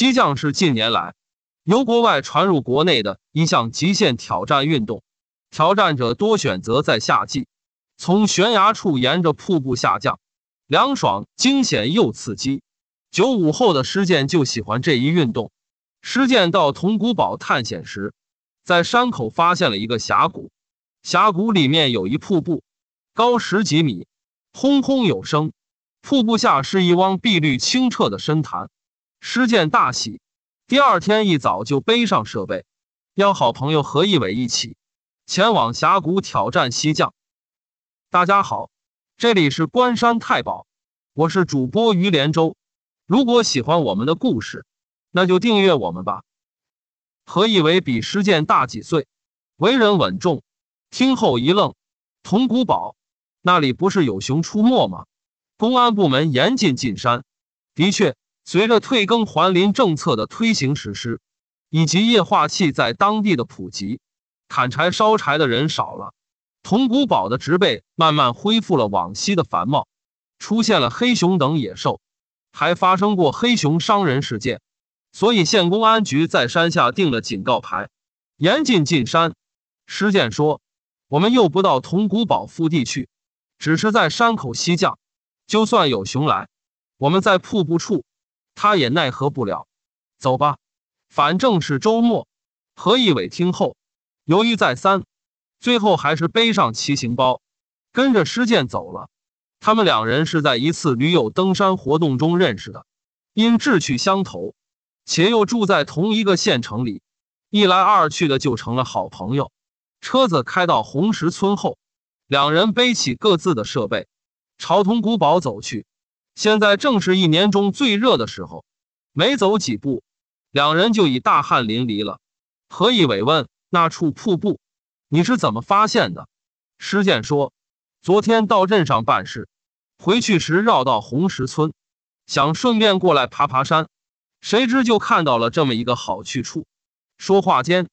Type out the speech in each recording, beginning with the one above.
激将是近年来由国外传入国内的一项极限挑战运动，挑战者多选择在夏季，从悬崖处沿着瀑布下降，凉爽、惊险又刺激。九五后的施剑就喜欢这一运动。施剑到铜鼓堡探险时，在山口发现了一个峡谷，峡谷里面有一瀑布，高十几米，轰轰有声。瀑布下是一汪碧绿清澈的深潭。施建大喜，第二天一早就背上设备，邀好朋友何一伟一起前往峡谷挑战西降。大家好，这里是关山太保，我是主播于连州。如果喜欢我们的故事，那就订阅我们吧。何一伟比施建大几岁，为人稳重。听后一愣，铜鼓堡那里不是有熊出没吗？公安部门严禁进山。的确。随着退耕还林政策的推行实施，以及液化气在当地的普及，砍柴烧柴的人少了，铜古堡的植被慢慢恢复了往昔的繁茂，出现了黑熊等野兽，还发生过黑熊伤人事件，所以县公安局在山下定了警告牌，严禁进山。施建说：“我们又不到铜鼓堡腹地去，只是在山口西降，就算有熊来，我们在瀑布处。”他也奈何不了，走吧，反正是周末。何一伟听后犹豫再三，最后还是背上骑行包，跟着施健走了。他们两人是在一次驴友登山活动中认识的，因志趣相投，且又住在同一个县城里，一来二去的就成了好朋友。车子开到红石村后，两人背起各自的设备，朝铜古堡走去。现在正是一年中最热的时候，没走几步，两人就已大汗淋漓了。何一伟问：“那处瀑布，你是怎么发现的？”施建说：“昨天到镇上办事，回去时绕到红石村，想顺便过来爬爬山，谁知就看到了这么一个好去处。”说话间，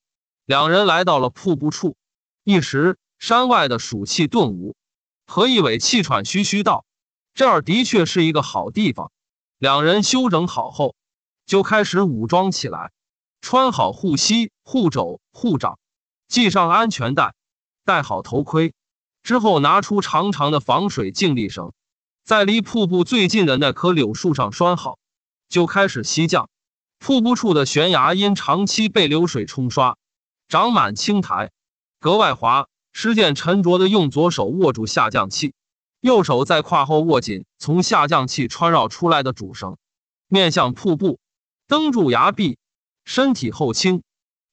两人来到了瀑布处，一时山外的暑气顿无。何一伟气喘吁吁道。这儿的确是一个好地方。两人休整好后，就开始武装起来，穿好护膝、护肘、护掌，系上安全带，戴好头盔，之后拿出长长的防水静力绳，在离瀑布最近的那棵柳树上拴好，就开始吸降。瀑布处的悬崖因长期被流水冲刷，长满青苔，格外滑。施剑沉着的用左手握住下降器。右手在胯后握紧从下降器穿绕出来的主绳，面向瀑布，蹬住崖壁，身体后倾，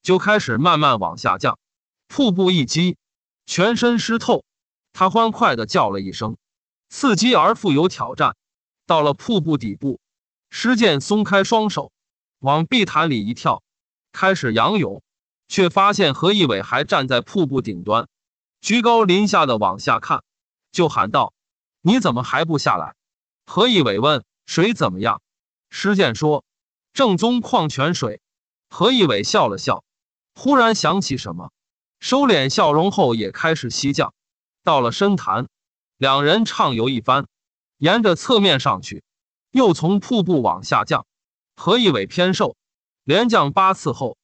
就开始慢慢往下降。瀑布一击，全身湿透，他欢快地叫了一声，刺激而富有挑战。到了瀑布底部，施剑松开双手，往碧潭里一跳，开始仰泳，却发现何一伟还站在瀑布顶端，居高临下的往下看，就喊道。你怎么还不下来？何一伟问。水怎么样？施建说：“正宗矿泉水。”何一伟笑了笑，忽然想起什么，收敛笑容后也开始西降。到了深潭，两人畅游一番，沿着侧面上去，又从瀑布往下降。何一伟偏瘦，连降八次后，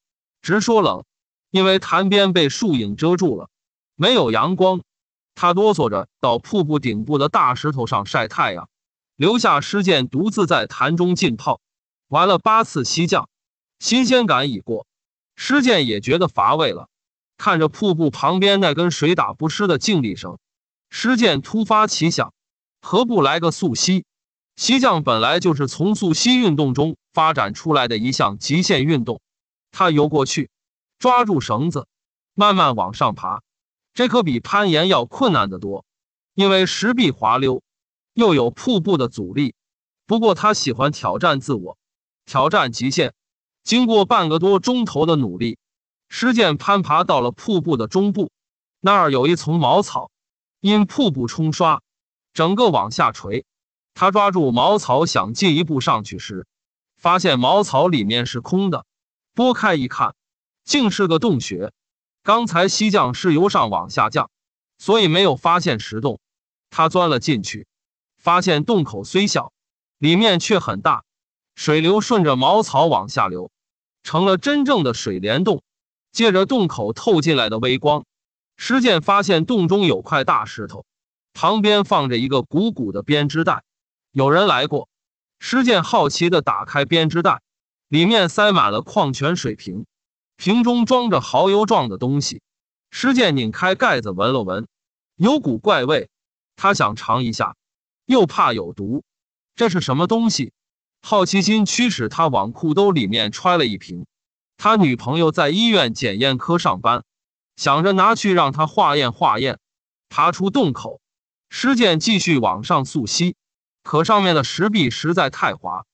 直说冷，因为潭边被树影遮住了，没有阳光。他哆嗦着到瀑布顶部的大石头上晒太阳，留下施剑独自在潭中浸泡。玩了八次溪降，新鲜感已过，施剑也觉得乏味了。看着瀑布旁边那根水打不湿的静力绳，施剑突发奇想：何不来个溯溪？溪降本来就是从溯溪运动中发展出来的一项极限运动。他游过去，抓住绳子，慢慢往上爬。这可比攀岩要困难得多，因为石壁滑溜，又有瀑布的阻力。不过他喜欢挑战自我，挑战极限。经过半个多钟头的努力，石剑攀爬到了瀑布的中部，那儿有一丛茅草，因瀑布冲刷，整个往下垂。他抓住茅草想进一步上去时，发现茅草里面是空的，拨开一看，竟是个洞穴。刚才溪降是由上往下降，所以没有发现石洞。他钻了进去，发现洞口虽小，里面却很大。水流顺着茅草往下流，成了真正的水帘洞。借着洞口透进来的微光，施剑发现洞中有块大石头，旁边放着一个鼓鼓的编织袋。有人来过，施剑好奇的打开编织袋，里面塞满了矿泉水瓶。瓶中装着蚝油状的东西，施剑拧开盖子闻了闻，有股怪味。他想尝一下，又怕有毒。这是什么东西？好奇心驱使他往裤兜里面揣了一瓶。他女朋友在医院检验科上班，想着拿去让他化验化验。爬出洞口，施剑继续往上溯溪，可上面的石壁实在太滑，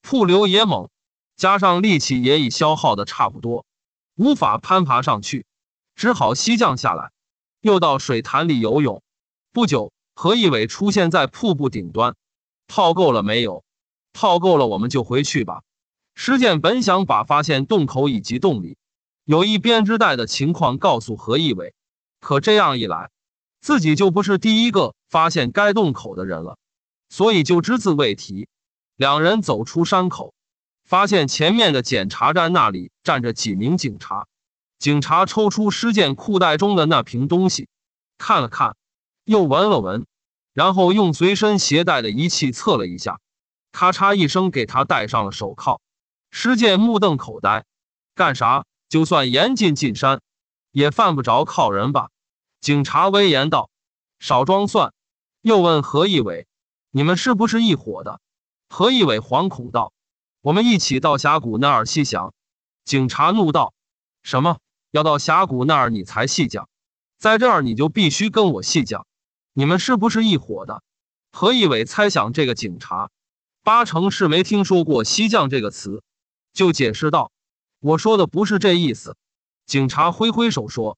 瀑流也猛，加上力气也已消耗的差不多。无法攀爬上去，只好西降下来，又到水潭里游泳。不久，何一伟出现在瀑布顶端，泡够了没有？泡够了，我们就回去吧。石建本想把发现洞口以及洞里有一编织袋的情况告诉何一伟，可这样一来，自己就不是第一个发现该洞口的人了，所以就只字未提。两人走出山口。发现前面的检查站那里站着几名警察，警察抽出尸健裤袋中的那瓶东西，看了看，又闻了闻，然后用随身携带的仪器测了一下，咔嚓一声给他戴上了手铐。尸健目瞪口呆，干啥？就算严禁进山，也犯不着铐人吧？警察威严道：“少装蒜。”又问何一伟：“你们是不是一伙的？”何一伟惶恐道。我们一起到峡谷那儿细想。”警察怒道：“什么？要到峡谷那儿你才细讲，在这儿你就必须跟我细讲。你们是不是一伙的？”何一伟猜想这个警察八成是没听说过“西将”这个词，就解释道：“我说的不是这意思。”警察挥挥手说：“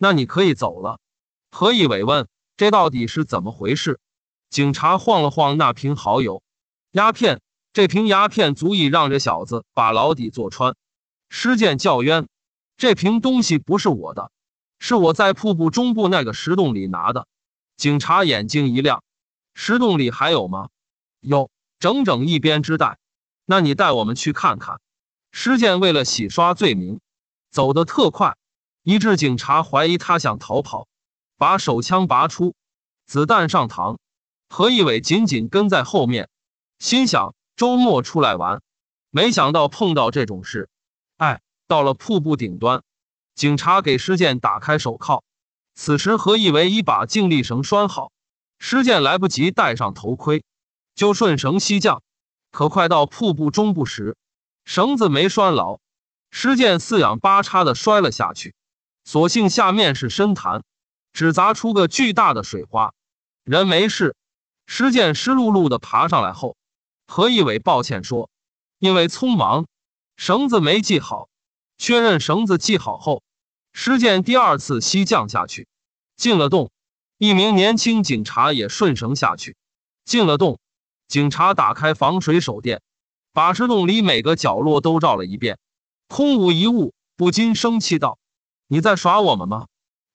那你可以走了。”何一伟问：“这到底是怎么回事？”警察晃了晃那瓶好油，鸦片。这瓶鸦片足以让这小子把牢底坐穿。施剑叫冤，这瓶东西不是我的，是我在瀑布中部那个石洞里拿的。警察眼睛一亮，石洞里还有吗？有，整整一编织袋。那你带我们去看看。施剑为了洗刷罪名，走的特快，以致警察怀疑他想逃跑，把手枪拔出，子弹上膛。何一伟紧紧跟在后面，心想。周末出来玩，没想到碰到这种事。哎，到了瀑布顶端，警察给施建打开手铐。此时何一为已把静力绳拴好，施建来不及戴上头盔，就顺绳西降。可快到瀑布中部时，绳子没拴牢，施建四仰八叉的摔了下去。所幸下面是深潭，只砸出个巨大的水花，人没事。施建湿漉漉的爬上来后。何一伟抱歉说：“因为匆忙，绳子没系好。确认绳子系好后，施剑第二次吸降下去，进了洞。一名年轻警察也顺绳下去，进了洞。警察打开防水手电，把石洞里每个角落都照了一遍，空无一物。不禁生气道：‘你在耍我们吗？’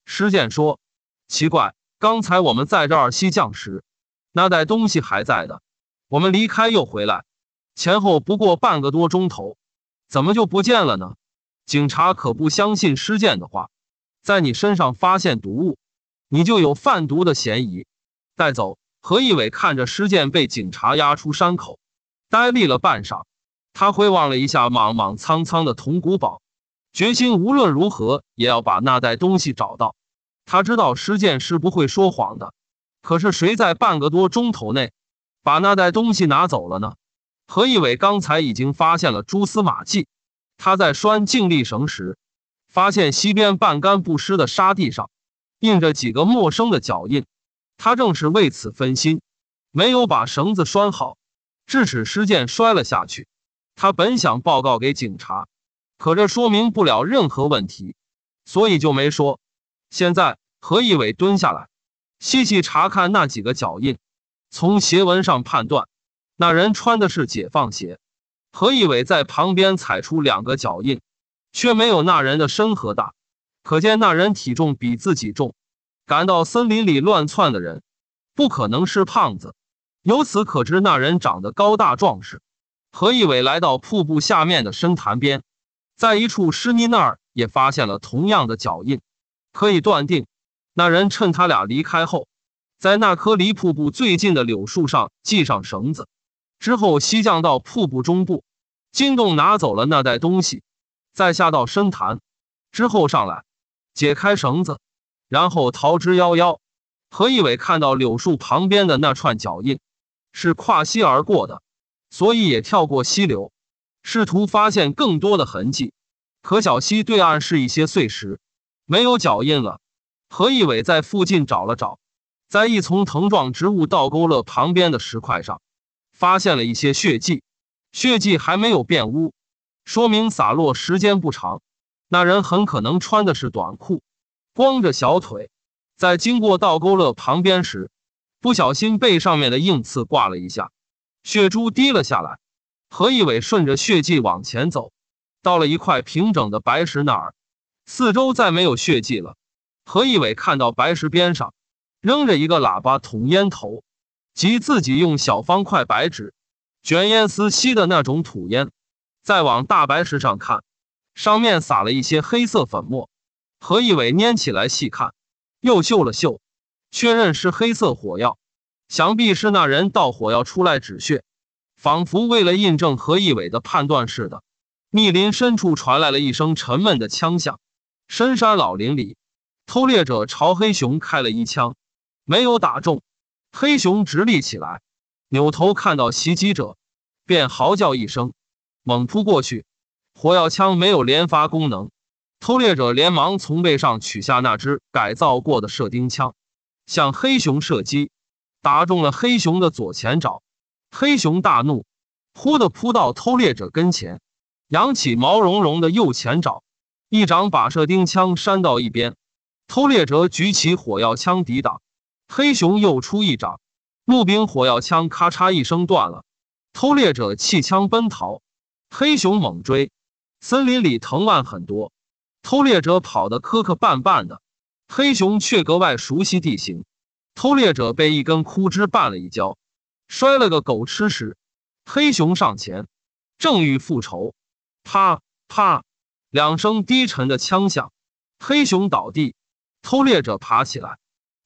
施剑说：‘奇怪，刚才我们在这儿吸降时，那袋东西还在的。’”我们离开又回来，前后不过半个多钟头，怎么就不见了呢？警察可不相信施健的话，在你身上发现毒物，你就有贩毒的嫌疑，带走。何一伟看着施健被警察押出山口，呆立了半晌，他回望了一下莽莽苍苍的铜古堡，决心无论如何也要把那袋东西找到。他知道施健是不会说谎的，可是谁在半个多钟头内？把那袋东西拿走了呢？何一伟刚才已经发现了蛛丝马迹，他在拴静力绳时，发现西边半干不湿的沙地上，印着几个陌生的脚印。他正是为此分心，没有把绳子拴好，致使尸件摔了下去。他本想报告给警察，可这说明不了任何问题，所以就没说。现在何一伟蹲下来，细细查看那几个脚印。从鞋纹上判断，那人穿的是解放鞋。何一伟在旁边踩出两个脚印，却没有那人的身和大，可见那人体重比自己重。赶到森林里乱窜的人，不可能是胖子，由此可知那人长得高大壮实。何一伟来到瀑布下面的深潭边，在一处湿泥那儿也发现了同样的脚印，可以断定，那人趁他俩离开后。在那棵离瀑布最近的柳树上系上绳子，之后西降到瀑布中部，金栋拿走了那袋东西，再下到深潭，之后上来，解开绳子，然后逃之夭夭。何一伟看到柳树旁边的那串脚印，是跨溪而过的，所以也跳过溪流，试图发现更多的痕迹。可小溪对岸是一些碎石，没有脚印了。何一伟在附近找了找。在一丛藤状植物倒勾勒旁边的石块上，发现了一些血迹，血迹还没有变污，说明洒落时间不长。那人很可能穿的是短裤，光着小腿，在经过倒勾勒旁边时，不小心被上面的硬刺挂了一下，血珠滴了下来。何一伟顺着血迹往前走，到了一块平整的白石那儿，四周再没有血迹了。何一伟看到白石边上。扔着一个喇叭筒烟头，及自己用小方块白纸卷烟丝吸的那种土烟，再往大白石上看，上面撒了一些黑色粉末。何一伟拈起来细看，又嗅了嗅，确认是黑色火药，想必是那人倒火药出来止血。仿佛为了印证何一伟的判断似的，密林深处传来了一声沉闷的枪响。深山老林里，偷猎者朝黑熊开了一枪。没有打中，黑熊直立起来，扭头看到袭击者，便嚎叫一声，猛扑过去。火药枪没有连发功能，偷猎者连忙从背上取下那只改造过的射钉枪，向黑熊射击，打中了黑熊的左前爪。黑熊大怒，忽的扑到偷猎者跟前，扬起毛茸茸的右前爪，一掌把射钉枪扇到一边。偷猎者举起火药枪抵挡。黑熊又出一掌，木兵火药枪咔嚓一声断了。偷猎者弃枪奔逃，黑熊猛追。森林里藤蔓很多，偷猎者跑得磕磕绊绊的，黑熊却格外熟悉地形。偷猎者被一根枯枝绊了一跤，摔了个狗吃屎。黑熊上前，正欲复仇，啪啪两声低沉的枪响，黑熊倒地，偷猎者爬起来。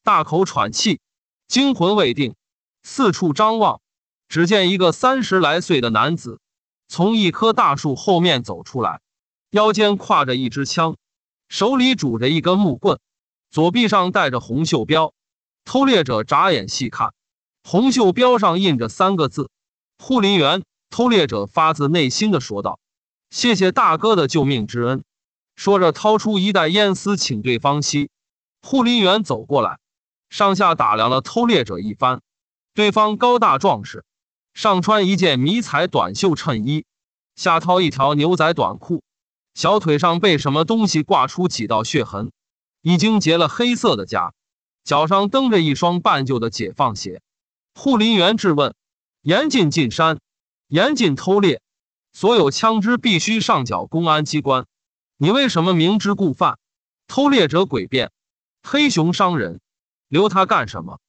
大口喘气，惊魂未定，四处张望，只见一个三十来岁的男子从一棵大树后面走出来，腰间挎着一支枪，手里拄着一根木棍，左臂上戴着红袖标。偷猎者眨眼细看，红袖标上印着三个字“护林员”。偷猎者发自内心的说道：“谢谢大哥的救命之恩。”说着掏出一袋烟丝请对方吸。护林员走过来。上下打量了偷猎者一番，对方高大壮实，上穿一件迷彩短袖衬衣，下套一条牛仔短裤，小腿上被什么东西挂出几道血痕，已经结了黑色的痂，脚上蹬着一双半旧的解放鞋。护林员质问：“严禁进山，严禁偷猎，所有枪支必须上缴公安机关。你为什么明知故犯？”偷猎者诡辩：“黑熊伤人。”留它干什么？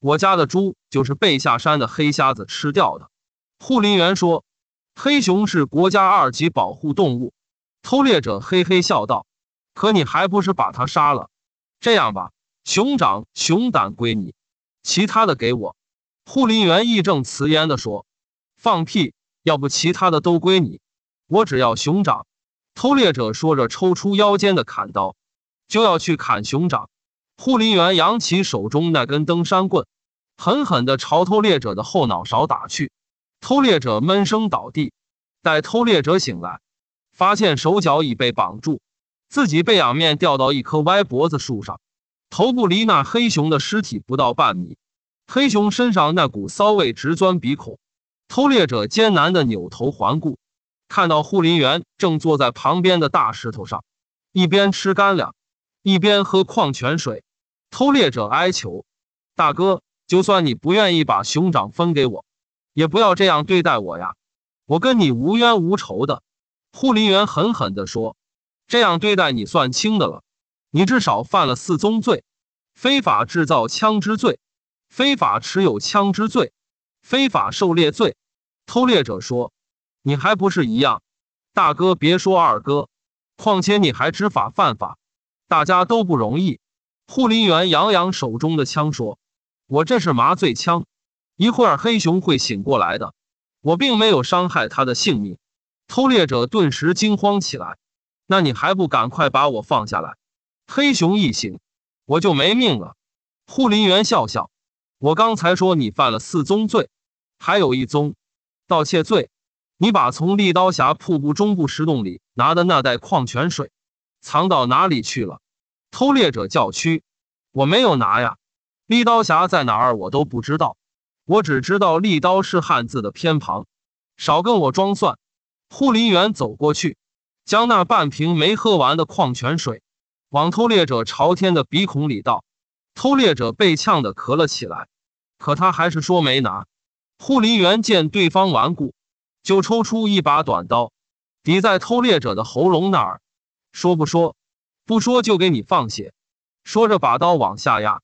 我家的猪就是被下山的黑瞎子吃掉的。护林员说：“黑熊是国家二级保护动物。”偷猎者嘿嘿笑道：“可你还不是把它杀了？这样吧，熊掌、熊胆归你，其他的给我。”护林员义正辞严地说：“放屁！要不其他的都归你，我只要熊掌。”偷猎者说着抽出腰间的砍刀，就要去砍熊掌。护林员扬起手中那根登山棍，狠狠地朝偷猎者的后脑勺打去。偷猎者闷声倒地。待偷猎者醒来，发现手脚已被绑住，自己被仰面吊到一棵歪脖子树上，头部离那黑熊的尸体不到半米。黑熊身上那股骚味直钻鼻孔。偷猎者艰难地扭头环顾，看到护林员正坐在旁边的大石头上，一边吃干粮，一边喝矿泉水。偷猎者哀求：“大哥，就算你不愿意把熊掌分给我，也不要这样对待我呀！我跟你无冤无仇的。”护林员狠狠地说：“这样对待你算轻的了，你至少犯了四宗罪：非法制造枪支罪、非法持有枪支罪、非法狩猎罪。”偷猎者说：“你还不是一样？大哥，别说二哥，况且你还知法犯法，大家都不容易。”护林员扬扬手中的枪说：“我这是麻醉枪，一会儿黑熊会醒过来的。我并没有伤害他的性命。”偷猎者顿时惊慌起来：“那你还不赶快把我放下来？黑熊一醒，我就没命了。”护林员笑笑：“我刚才说你犯了四宗罪，还有一宗盗窃罪。你把从利刀峡瀑布中部石洞里拿的那袋矿泉水藏到哪里去了？”偷猎者叫屈：“我没有拿呀，利刀侠在哪儿？我都不知道。我只知道利刀是汉字的偏旁。少跟我装蒜！”护林员走过去，将那半瓶没喝完的矿泉水，往偷猎者朝天的鼻孔里倒。偷猎者被呛得咳了起来，可他还是说没拿。护林员见对方顽固，就抽出一把短刀，抵在偷猎者的喉咙那儿，说：“不说。”不说就给你放血，说着把刀往下压。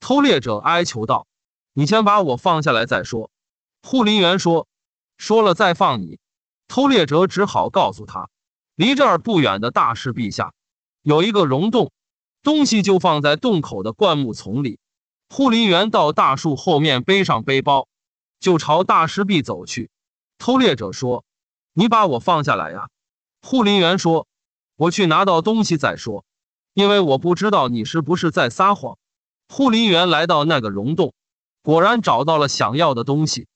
偷猎者哀求道：“你先把我放下来再说。”护林员说：“说了再放你。”偷猎者只好告诉他：“离这儿不远的大石壁下有一个溶洞，东西就放在洞口的灌木丛里。”护林员到大树后面背上背包，就朝大石壁走去。偷猎者说：“你把我放下来呀！”护林员说。我去拿到东西再说，因为我不知道你是不是在撒谎。护林员来到那个溶洞，果然找到了想要的东西，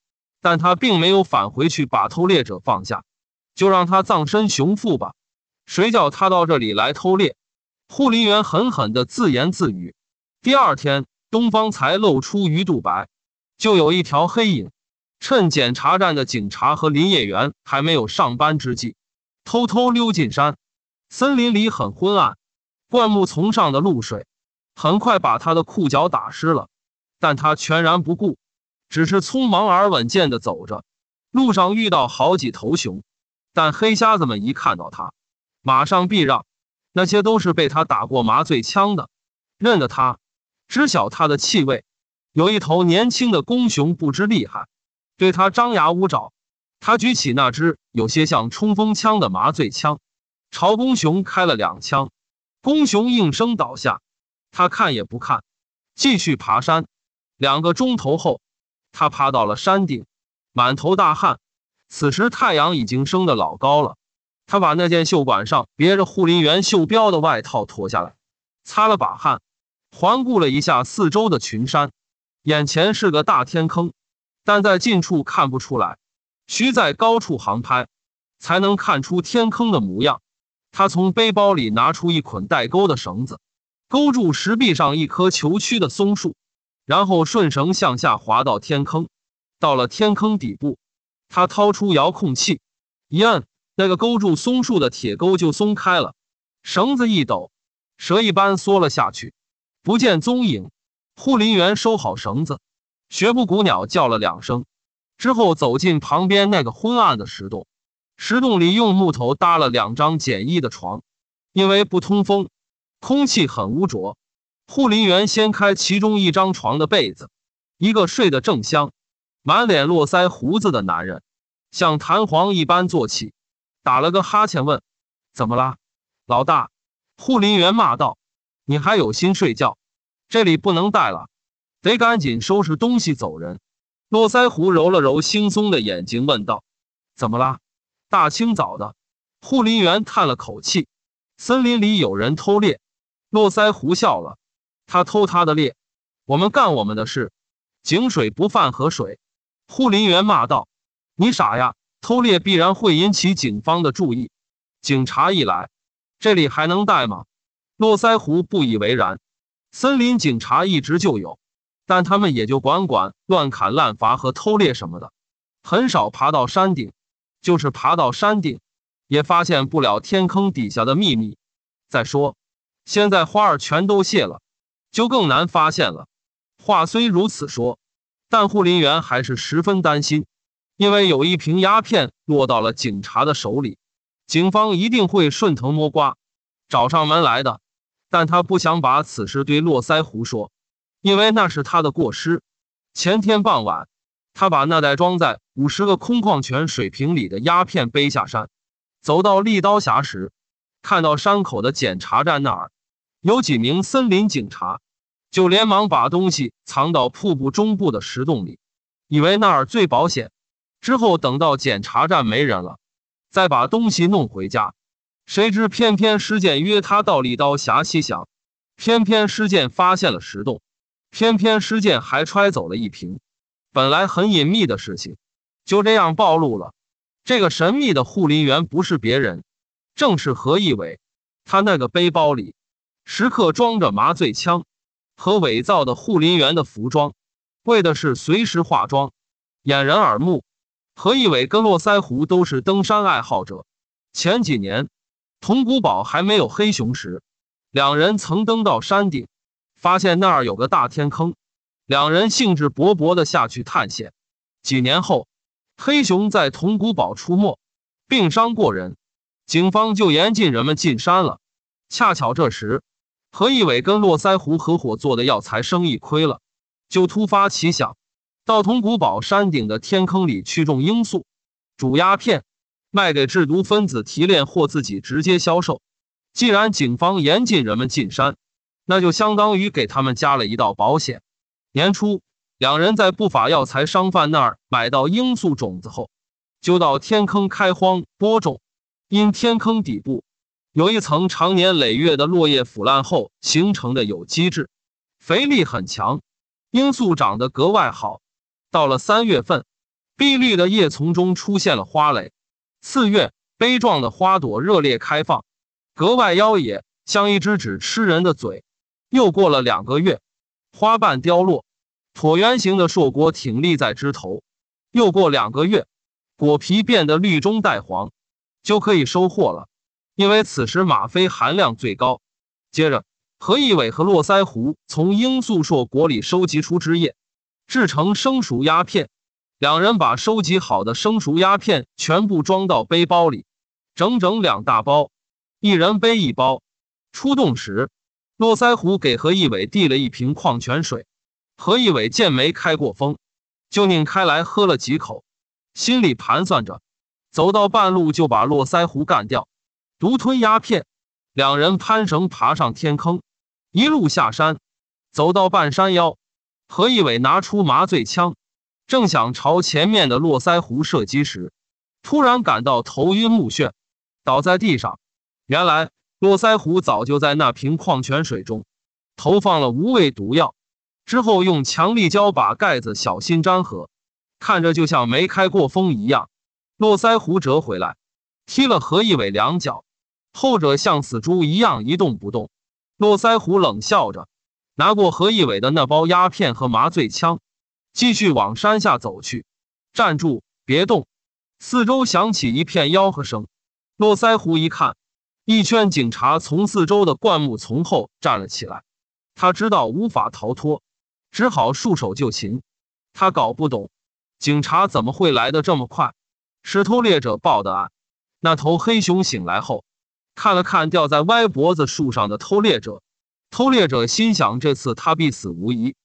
但他并没有返回去把偷猎者放下，就让他葬身熊腹吧。谁叫他到这里来偷猎？护林员狠狠的自言自语。第二天，东方才露出鱼肚白，就有一条黑影趁检查站的警察和林业员还没有上班之际，偷偷溜进山。森林里很昏暗，灌木丛上的露水很快把他的裤脚打湿了，但他全然不顾，只是匆忙而稳健地走着。路上遇到好几头熊，但黑瞎子们一看到他，马上避让。那些都是被他打过麻醉枪的，认得他，知晓他的气味。有一头年轻的公熊不知厉害，对他张牙舞爪。他举起那只有些像冲锋枪的麻醉枪。朝公熊开了两枪，公熊应声倒下。他看也不看，继续爬山。两个钟头后，他爬到了山顶，满头大汗。此时太阳已经升得老高了。他把那件袖管上别着护林员袖标的外套脱下来，擦了把汗，环顾了一下四周的群山。眼前是个大天坑，但在近处看不出来，需在高处航拍，才能看出天坑的模样。他从背包里拿出一捆带钩的绳子，勾住石壁上一棵球曲的松树，然后顺绳向下滑到天坑。到了天坑底部，他掏出遥控器，一按，那个勾住松树的铁钩就松开了，绳子一抖，蛇一般缩了下去，不见踪影。护林员收好绳子，学步谷鸟叫了两声，之后走进旁边那个昏暗的石洞。石洞里用木头搭了两张简易的床，因为不通风，空气很污浊。护林员掀开其中一张床的被子，一个睡得正香、满脸络腮胡子的男人，像弹簧一般坐起，打了个哈欠，问：“怎么啦，老大？”护林员骂道：“你还有心睡觉？这里不能待了，得赶紧收拾东西走人。”络腮胡揉了揉惺忪的眼睛，问道：“怎么啦？”大清早的，护林员叹了口气：“森林里有人偷猎。”络腮胡笑了：“他偷他的猎，我们干我们的事，井水不犯河水。”护林员骂道：“你傻呀！偷猎必然会引起警方的注意，警察一来，这里还能待吗？”络腮胡不以为然：“森林警察一直就有，但他们也就管管乱砍滥伐和偷猎什么的，很少爬到山顶。”就是爬到山顶，也发现不了天坑底下的秘密。再说，现在花儿全都谢了，就更难发现了。话虽如此说，但护林员还是十分担心，因为有一瓶鸦片落到了警察的手里，警方一定会顺藤摸瓜，找上门来的。但他不想把此事对络腮胡说，因为那是他的过失。前天傍晚，他把那袋装在。五十个空矿泉水瓶里的鸦片背下山，走到立刀峡时，看到山口的检查站那儿有几名森林警察，就连忙把东西藏到瀑布中部的石洞里，以为那儿最保险。之后等到检查站没人了，再把东西弄回家。谁知偏偏施剑约他到立刀峡西想，偏偏施剑发现了石洞，偏偏施剑还揣走了一瓶，本来很隐秘的事情。就这样暴露了，这个神秘的护林员不是别人，正是何一伟。他那个背包里，时刻装着麻醉枪和伪造的护林员的服装，为的是随时化妆，掩人耳目。何一伟跟络腮胡都是登山爱好者。前几年，铜鼓堡还没有黑熊时，两人曾登到山顶，发现那儿有个大天坑，两人兴致勃勃地下去探险。几年后。黑熊在铜鼓堡出没，并伤过人，警方就严禁人们进山了。恰巧这时，何一伟跟络腮胡合伙做的药材生意亏了，就突发奇想，到铜鼓堡山顶的天坑里去种罂粟，煮鸦片，卖给制毒分子提炼或自己直接销售。既然警方严禁人们进山，那就相当于给他们加了一道保险。年初。两人在不法药材商贩那儿买到罂粟种子后，就到天坑开荒播种。因天坑底部有一层常年累月的落叶腐烂后形成的有机质，肥力很强，罂粟长得格外好。到了三月份，碧绿的叶丛中出现了花蕾；四月，杯状的花朵热烈开放，格外妖冶，像一只只吃人的嘴。又过了两个月，花瓣凋落。椭圆形的硕果挺立在枝头，又过两个月，果皮变得绿中带黄，就可以收获了。因为此时吗啡含量最高。接着，何一伟和络腮胡从罂粟硕果里收集出汁液，制成生熟鸦片。两人把收集好的生熟鸦片全部装到背包里，整整两大包，一人背一包。出洞时，络腮胡给何一伟递了一瓶矿泉水。何一伟见没开过封，就拧开来喝了几口，心里盘算着，走到半路就把络腮胡干掉，独吞鸦片。两人攀绳爬上天坑，一路下山，走到半山腰，何一伟拿出麻醉枪，正想朝前面的络腮胡射击时，突然感到头晕目眩，倒在地上。原来络腮胡早就在那瓶矿泉水中投放了无味毒药。之后用强力胶把盖子小心粘合，看着就像没开过封一样。络腮胡折回来，踢了何一伟两脚，后者像死猪一样一动不动。络腮胡冷笑着，拿过何一伟的那包鸦片和麻醉枪，继续往山下走去。站住，别动！四周响起一片吆喝声。络腮胡一看，一圈警察从四周的灌木丛后站了起来。他知道无法逃脱。只好束手就擒。他搞不懂，警察怎么会来的这么快？是偷猎者报的案。那头黑熊醒来后，看了看吊在歪脖子树上的偷猎者。偷猎者心想：这次他必死无疑，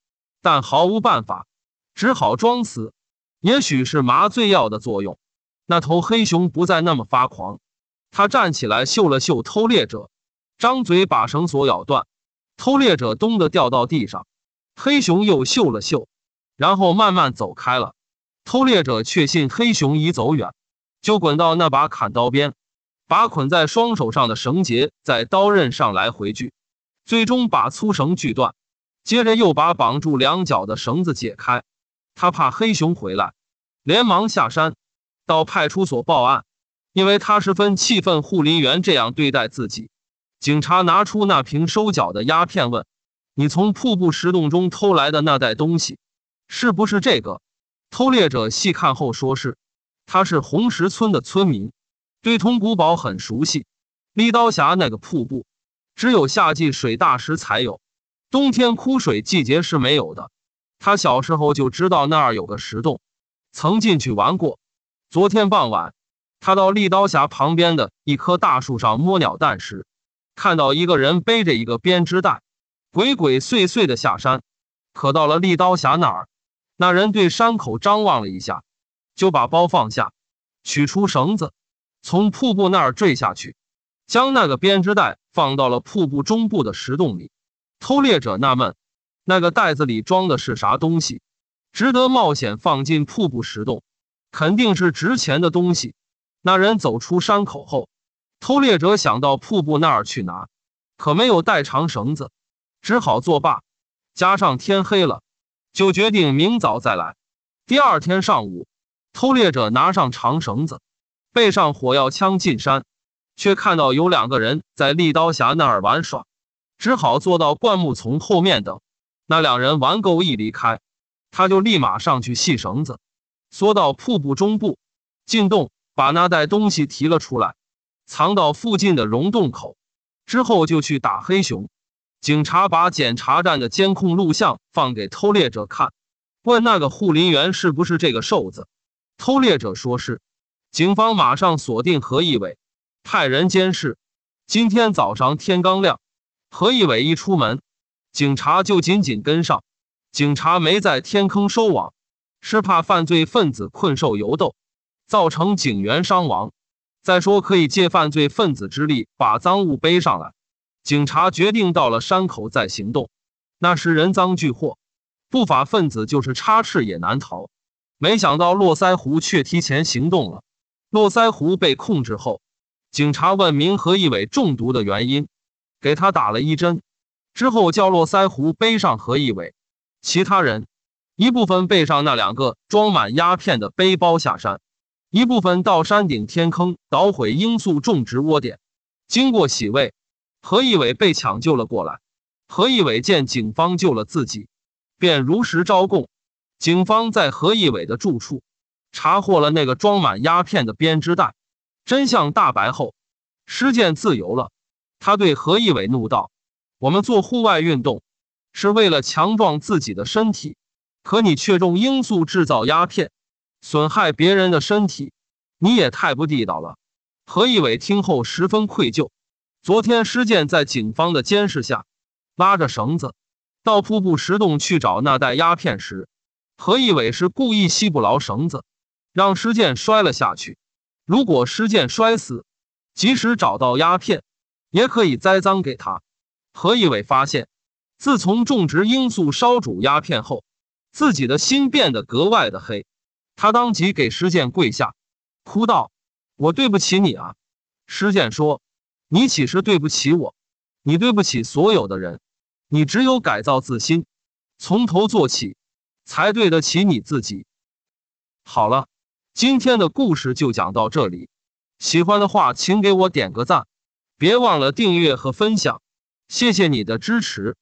但毫无办法，只好装死。也许是麻醉药的作用，那头黑熊不再那么发狂。他站起来，嗅了嗅偷猎者，张嘴把绳索咬断。偷猎者“咚”的掉到地上。黑熊又嗅了嗅，然后慢慢走开了。偷猎者确信黑熊已走远，就滚到那把砍刀边，把捆在双手上的绳结在刀刃上来回锯，最终把粗绳锯断。接着又把绑住两脚的绳子解开。他怕黑熊回来，连忙下山到派出所报案，因为他十分气愤护林员这样对待自己。警察拿出那瓶收缴的鸦片问。你从瀑布石洞中偷来的那袋东西，是不是这个？偷猎者细看后说：“是。”他是红石村的村民，对铜古堡很熟悉。立刀峡那个瀑布，只有夏季水大时才有，冬天枯水季节是没有的。他小时候就知道那儿有个石洞，曾进去玩过。昨天傍晚，他到立刀峡旁边的一棵大树上摸鸟蛋时，看到一个人背着一个编织袋。鬼鬼祟祟的下山，可到了利刀峡那儿，那人对山口张望了一下，就把包放下，取出绳子，从瀑布那儿坠下去，将那个编织袋放到了瀑布中部的石洞里。偷猎者纳闷，那个袋子里装的是啥东西，值得冒险放进瀑布石洞？肯定是值钱的东西。那人走出山口后，偷猎者想到瀑布那儿去拿，可没有带长绳子。只好作罢，加上天黑了，就决定明早再来。第二天上午，偷猎者拿上长绳子，背上火药枪进山，却看到有两个人在立刀侠那儿玩耍，只好坐到灌木丛后面等。那两人玩够一离开，他就立马上去系绳子，缩到瀑布中部，进洞把那袋东西提了出来，藏到附近的溶洞口，之后就去打黑熊。警察把检查站的监控录像放给偷猎者看，问那个护林员是不是这个瘦子。偷猎者说是。警方马上锁定何一伟，派人监视。今天早上天刚亮，何一伟一出门，警察就紧紧跟上。警察没在天坑收网，是怕犯罪分子困兽犹斗，造成警员伤亡。再说，可以借犯罪分子之力把赃物背上来。警察决定到了山口再行动，那时人赃俱获，不法分子就是插翅也难逃。没想到络腮胡却提前行动了。络腮胡被控制后，警察问明何一伟中毒的原因，给他打了一针，之后叫络腮胡背上何一伟，其他人一部分背上那两个装满鸦片的背包下山，一部分到山顶天坑捣毁罂粟种植窝点，经过洗胃。何一伟被抢救了过来，何一伟见警方救了自己，便如实招供。警方在何一伟的住处查获了那个装满鸦片的编织袋。真相大白后，施建自由了。他对何一伟怒道：“我们做户外运动是为了强壮自己的身体，可你却用罂粟制造鸦片，损害别人的身体，你也太不地道了。”何一伟听后十分愧疚。昨天，施建在警方的监视下，拉着绳子到瀑布石洞去找那袋鸦片时，何一伟是故意系不牢绳子，让施建摔了下去。如果施建摔死，即使找到鸦片，也可以栽赃给他。何一伟发现，自从种植罂粟、烧煮鸦片后，自己的心变得格外的黑。他当即给施建跪下，哭道：“我对不起你啊！”施建说。你岂是对不起我？你对不起所有的人。你只有改造自心，从头做起，才对得起你自己。好了，今天的故事就讲到这里。喜欢的话，请给我点个赞，别忘了订阅和分享。谢谢你的支持。